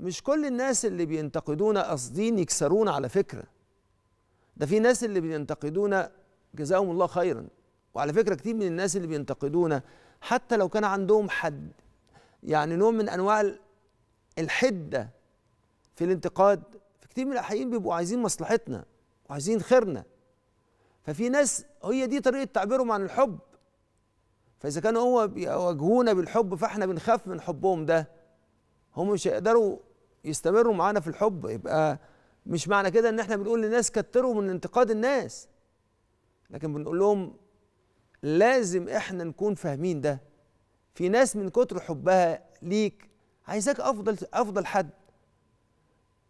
مش كل الناس اللي بينتقدونا قاصدين يكسرونا على فكره ده في ناس اللي بينتقدونا جزاهم الله خيرا وعلى فكره كتير من الناس اللي بينتقدونا حتى لو كان عندهم حد يعني نوع من انواع الحده في الانتقاد في كتير من الاحيان بيبقوا عايزين مصلحتنا وعايزين خيرنا ففي ناس هي دي طريقه تعبيرهم عن الحب فاذا كانوا هو بيواجهونا بالحب فاحنا بنخاف من حبهم ده هم مش هيقدروا يستمروا معانا في الحب يبقى مش معنى كده ان احنا بنقول للناس كتروا من انتقاد الناس لكن بنقول لهم لازم احنا نكون فاهمين ده في ناس من كتر حبها ليك عايزاك افضل افضل حد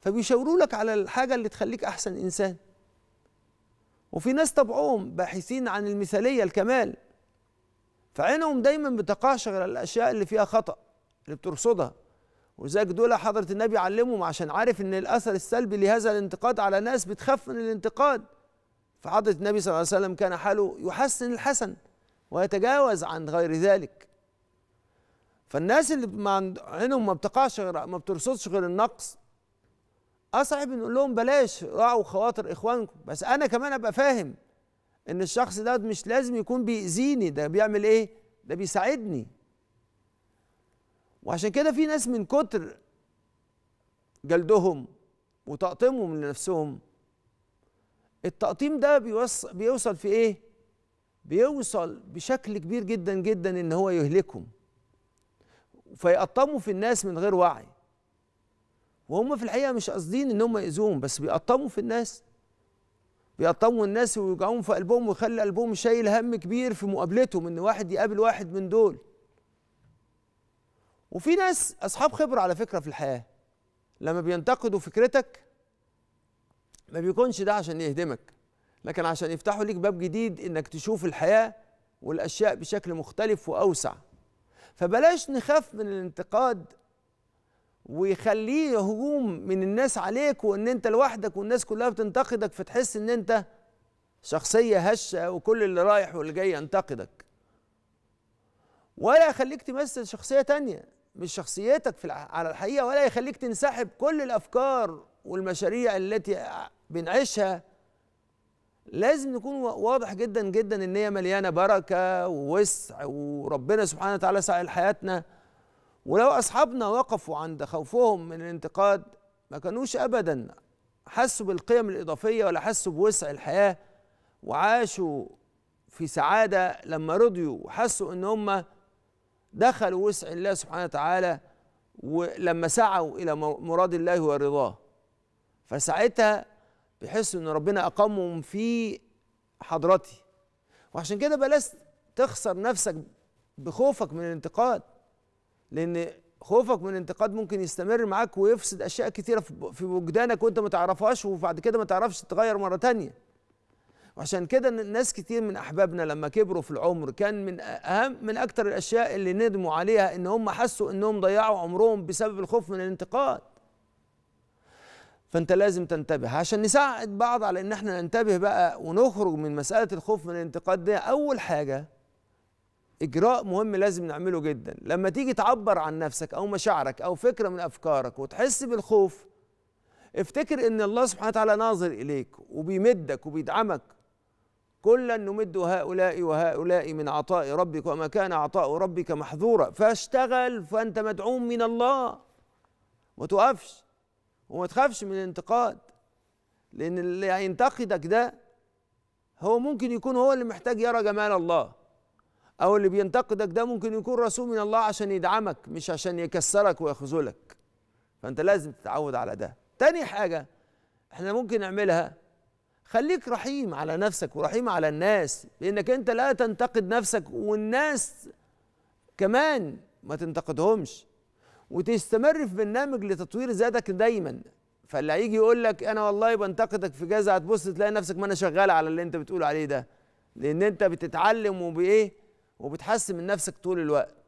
فبيشاوروا لك على الحاجه اللي تخليك احسن انسان وفي ناس طبعهم باحثين عن المثاليه الكمال فعينهم دايما بتقاشر على الاشياء اللي فيها خطا اللي بترصدها وزيك دول حضرة النبي علمهم عشان عارف ان الاثر السلبي لهذا الانتقاد على ناس بتخاف من الانتقاد فحضرة النبي صلى الله عليه وسلم كان حاله يحسن الحسن ويتجاوز عن غير ذلك فالناس اللي ما عينهم ما بتقعش غير ما بترصدش غير النقص اصعب آه نقول لهم بلاش راعوا خواطر اخوانكم بس انا كمان ابقى فاهم ان الشخص ده مش لازم يكون بيأذيني ده بيعمل ايه ده بيساعدني وعشان كده في ناس من كتر جلدهم وتقطيمهم لنفسهم التقطيم ده بيوصل, بيوصل في ايه بيوصل بشكل كبير جدا جدا ان هو يهلكهم فيقطموا في الناس من غير وعي وهم في الحقيقه مش قاصدين ان هم يأذوهم بس بيقطموا في الناس بيقطموا الناس ويوجعوهم في قلبهم ويخلي قلبهم شايل هم كبير في مقابلتهم ان واحد يقابل واحد من دول وفي ناس اصحاب خبره على فكره في الحياه لما بينتقدوا فكرتك ما بيكونش ده عشان يهدمك لكن عشان يفتحوا ليك باب جديد انك تشوف الحياه والاشياء بشكل مختلف واوسع فبلاش نخاف من الانتقاد ويخليه هجوم من الناس عليك وان انت لوحدك والناس كلها بتنتقدك فتحس ان انت شخصيه هشه وكل اللي رايح واللي جاي ينتقدك ولا يخليك تمثل شخصيه تانيه مش شخصيتك في على الحقيقه ولا يخليك تنسحب كل الافكار والمشاريع التي بنعيشها لازم نكون واضح جدا جدا ان هي مليانه بركه ووسع وربنا سبحانه وتعالى سائل حياتنا ولو اصحابنا وقفوا عند خوفهم من الانتقاد ما كانوش ابدا حسوا بالقيم الاضافيه ولا حسوا بوسع الحياه وعاشوا في سعاده لما رضيوا وحسوا ان هم دخلوا وسع الله سبحانه وتعالى ولما سعوا الى مراد الله ورضاه فساعتها بيحسوا ان ربنا اقامهم في حضرتي وعشان كده بلاش تخسر نفسك بخوفك من الانتقاد لان خوفك من الانتقاد ممكن يستمر معاك ويفسد اشياء كثيره في وجدانك وانت ما تعرفهاش وبعد كده ما تعرفش تتغير مره تانيه وعشان كده ناس كتير من احبابنا لما كبروا في العمر كان من اهم من اكتر الاشياء اللي ندموا عليها ان هم حسوا انهم ضيعوا عمرهم بسبب الخوف من الانتقاد فانت لازم تنتبه عشان نساعد بعض على ان احنا ننتبه بقى ونخرج من مساله الخوف من الانتقاد دي اول حاجه اجراء مهم لازم نعمله جدا لما تيجي تعبر عن نفسك او مشاعرك او فكره من افكارك وتحس بالخوف افتكر ان الله سبحانه وتعالى ناظر اليك وبيمدك وبيدعمك كلا نمد هؤلاء وهؤلاء من عطاء ربك وما كان عطاء ربك محظورا فاشتغل فأنت مدعوم من الله ما تقفش وما تخافش من الانتقاد لأن اللي هينتقدك ده هو ممكن يكون هو اللي محتاج يرى جمال الله أو اللي بينتقدك ده ممكن يكون رسول من الله عشان يدعمك مش عشان يكسرك ويخذلك فأنت لازم تتعود على ده تاني حاجة احنا ممكن نعملها خليك رحيم على نفسك ورحيم على الناس لانك انت لا تنتقد نفسك والناس كمان ما تنتقدهمش وتستمر في برنامج لتطوير ذاتك دايما فاللي هيجي يقول لك انا والله بنتقدك في كذا هتبص تلاقي نفسك ما انا شغال على اللي انت بتقول عليه ده لان انت بتتعلم وبايه وبتحسن من نفسك طول الوقت